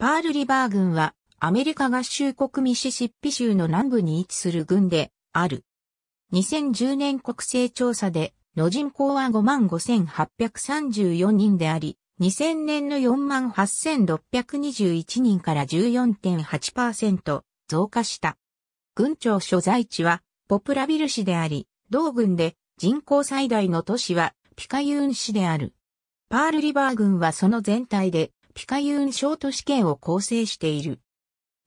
パールリバー軍はアメリカ合衆国ミシシッピ州の南部に位置する軍である。2010年国勢調査での人口は55,834人であり、2000年の48,621人から14.8%増加した。軍庁所在地はポプラビル市であり、同軍で人口最大の都市はピカユーン市である。パールリバー軍はその全体でピカユーンショート試験を構成している。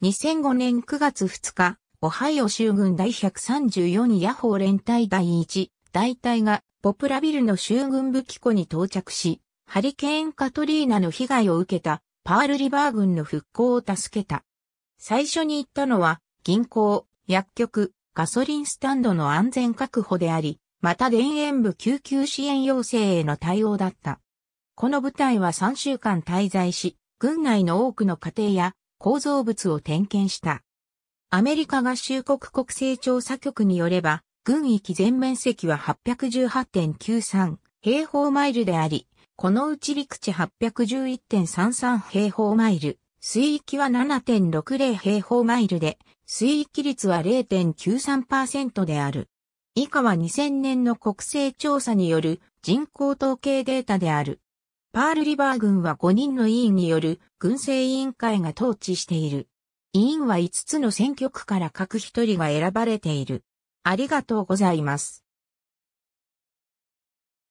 2005年9月2日、オハイオ州軍第134ヤホー連隊第1大隊がポプラビルの州軍武器庫に到着し、ハリケーンカトリーナの被害を受けたパールリバー軍の復興を助けた。最初に行ったのは銀行、薬局、ガソリンスタンドの安全確保であり、また田園部救急支援要請への対応だった。この部隊は3週間滞在し、軍内の多くの家庭や構造物を点検した。アメリカ合衆国国勢調査局によれば、軍域全面積は818.93平方マイルであり、このうち陸地811.33平方マイル、水域は7.60平方マイルで、水域率は0.93%である。以下は2000年の国勢調査による人口統計データである。パールリバー軍は5人の委員による軍政委員会が統治している。委員は5つの選挙区から各1人が選ばれている。ありがとうございます。